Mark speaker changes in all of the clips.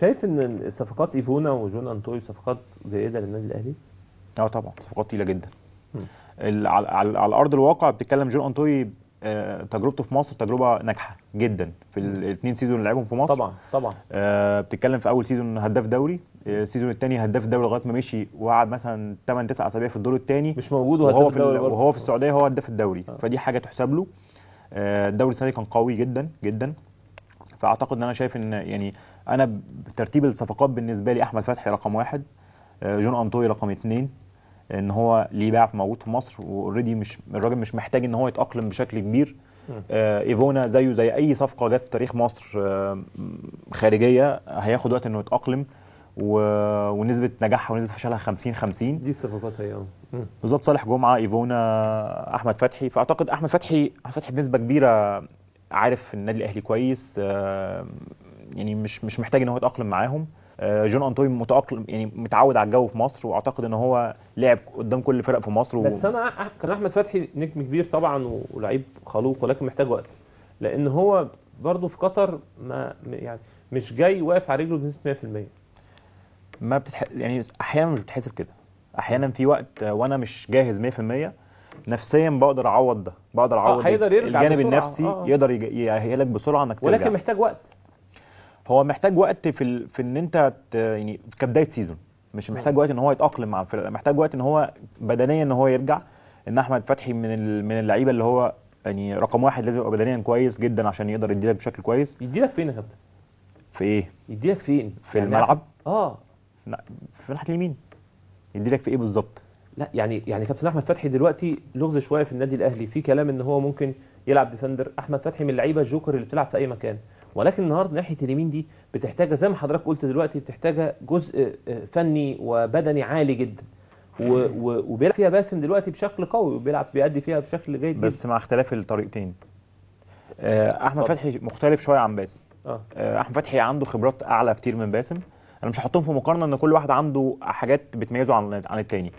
Speaker 1: شايف ان الصفقات ايفونا وجون انتوي صفقات جيده للنادي الاهلي؟ اه طبعا صفقات تقيله جدا على, على, ارض الواقع بتتكلم جون انتوي آه، تجربته في مصر تجربه ناجحه جدا في الاثنين سيزون اللي لعبهم في مصر طبعا طبعا آه، بتتكلم في اول سيزون هداف دوري آه، السيزون الثاني هداف دوري لغايه ما مشي وقعد مثلا 8 9 اسابيع في الدور الثاني مش موجود وهو في وهو في السعوديه هو هداف الدوري آه. فدي حاجه تحسب له الدوري السنه كان قوي جدا جدا فاعتقد ان انا شايف ان يعني آه انا ترتيب الصفقات بالنسبه لي احمد فتحي رقم واحد آه، جون انطوي رقم اثنين ان هو ليه باع في موجود في مصر واوريدي مش الراجل مش محتاج ان هو يتاقلم بشكل كبير آه ايفونا زيه زي اي صفقه جت تاريخ مصر آه خارجيه هياخد وقت انه يتاقلم و... ونسبه نجاحها ونسبه فشلها 50 50 دي الصفقات هي آه. بالظبط صالح جمعه ايفونا احمد فتحي فاعتقد احمد فتحي احمد فتحي بنسبه كبيره عارف النادي الاهلي كويس آه، يعني مش مش محتاج ان هو يتاقلم معاهم آه، جون انطوي متاقلم يعني متعود على الجو في مصر واعتقد ان هو لعب قدام كل الفرق في مصر و... بس انا كان احمد فتحي نجم كبير طبعا ولعيب خلوق ولكن محتاج وقت لان هو برضه في قطر ما يعني مش جاي واقف على رجله بنسبه 100% ما بتتح... يعني احيانا مش بتحسب كده احيانا في وقت وانا مش جاهز 100% نفسيا بقدر اعوض ده بقدر آه، اعوض آه الجانب بسرعة. النفسي آه. يقدر لك بسرعه انك ترجع ولكن محتاج وقت هو محتاج وقت في ال... في ان انت ت... يعني كبدايه سيزون مش محتاج وقت ان هو يتاقلم مع الفرقه محتاج وقت ان هو بدنيا ان هو يرجع ان احمد فتحي من ال... من اللعيبه اللي هو يعني رقم واحد لازم يبقى بدنيا كويس جدا عشان يقدر يديلك بشكل كويس يديلك فين يا كابتن؟ في ايه؟ يديلك فين؟ في يعني الملعب؟ اه لا في ناحيه اليمين يديلك في ايه بالظبط؟ لا يعني يعني كابتن احمد فتحي دلوقتي لغز شويه في النادي الاهلي في كلام ان هو ممكن يلعب ديفندر احمد فتحي من اللعيبه الجوكر اللي بتلعب في اي مكان ولكن النهارده ناحيه اليمين دي بتحتاج زي ما حضرتك قلت دلوقتي بتحتاج جزء آه، فني وبدني عالي جدا وبيلعب فيها باسم دلوقتي بشكل قوي وبيلعب بيأدي فيها بشكل جيد جدا بس مع اختلاف الطريقتين آه، احمد فتحي مختلف شويه عن باسم آه. آه. احمد فتحي عنده خبرات اعلى كتير من باسم انا مش هحطهم في مقارنه ان كل واحد عنده حاجات بتميزه عن عن الثاني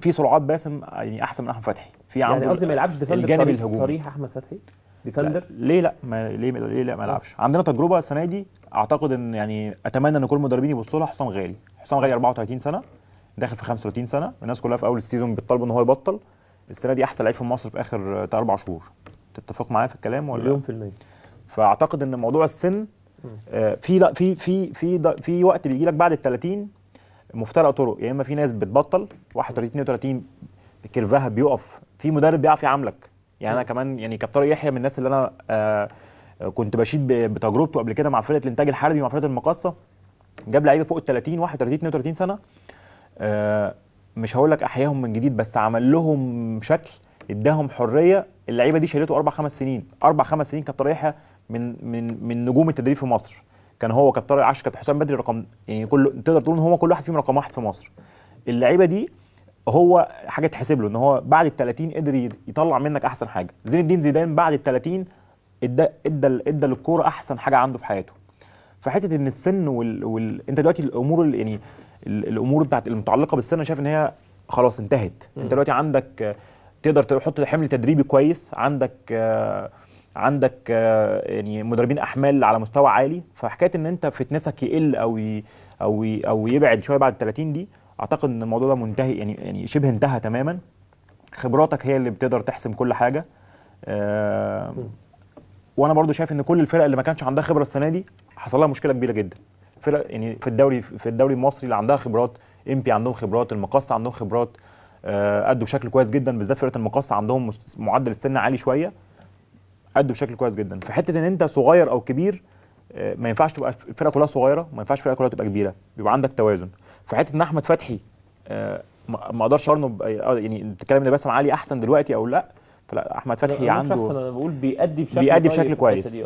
Speaker 1: في سرعات باسم يعني احسن من احمد فتحي في يعني عنده يعني قصدي ما يلعبش دفاع الجانب الهجومي صريح احمد فتحي ديفندر ليه لا ما ليه ليه لا ما يلعبش عندنا تجربه السنه دي اعتقد ان يعني اتمنى ان كل المدربين يبصوا لها حسام غالي حسام غالي 34 سنه داخل في 35 سنه الناس كلها في اول السيزون بتطالب ان هو يبطل السنه دي احسن لعيب في مصر في اخر آه، اربع شهور تتفق معايا في الكلام ولا مليون في المية فاعتقد ان موضوع السن آه، في لا في في في في وقت بيجي لك بعد ال 30 مفترق طرق يا يعني اما في ناس بتبطل 31 32 كيرفها بيقف في مدرب بيعرف يعاملك يعني انا كمان يعني كابتن يحيى من الناس اللي انا آه، كنت بشيد بتجربته قبل كده مع فرقه الانتاج الحربي مع فرقه المقاصه جاب لعيبه فوق ال 30 31 32 سنه آه، مش هقول لك احياهم من جديد بس عمل لهم شكل اداهم حريه اللعيبه دي شالته اربع خمس سنين اربع خمس سنين كابتن يحيى من من من نجوم التدريب في مصر كان هو كابتن عاش كابتن حسام بدري رقم يعني كل تقدر تقول ان هو كل واحد فيهم رقم واحد في مصر اللعيبه دي هو حاجه تحسب له ان هو بعد ال 30 قدر يطلع منك احسن حاجه زين الدين زيدان بعد ال 30 ادى ادى ادى للكوره احسن حاجه عنده في حياته فحته ان السن وال, وال... انت دلوقتي الامور يعني الامور بتاعت المتعلقه بالسن انا شايف ان هي خلاص انتهت م. انت دلوقتي عندك تقدر تحط حمل تدريبي كويس عندك عندك يعني مدربين احمال على مستوى عالي فحكايه ان انت فتنسك يقل او ي... او ي... او يبعد شويه بعد ال 30 دي اعتقد ان الموضوع ده منتهي يعني يعني شبه انتهى تماما خبراتك هي اللي بتقدر تحسم كل حاجه أه وانا برضو شايف ان كل الفرق اللي ما كانش عندها خبره السنه دي حصل لها مشكله كبيره جدا فرق يعني في الدوري في الدوري المصري اللي عندها خبرات بي عندهم خبرات المقاصه عندهم خبرات آه، ادوا بشكل كويس جدا بالذات فرقه المقاصه عندهم معدل السن عالي شويه ادوا بشكل كويس جدا في حته ان انت صغير او كبير آه، ما ينفعش تبقى الفرقه كلها صغيره ما ينفعش الفرقه كلها تبقى كبيره بيبقى عندك توازن في حته ان احمد فتحي آه، ما اقدرش ارنه آه، آه، يعني الكلام ان باسم علي احسن دلوقتي او لا فلا احمد فتحي عنده انا بقول بيأدي بشكل بيأدي بشكل كويس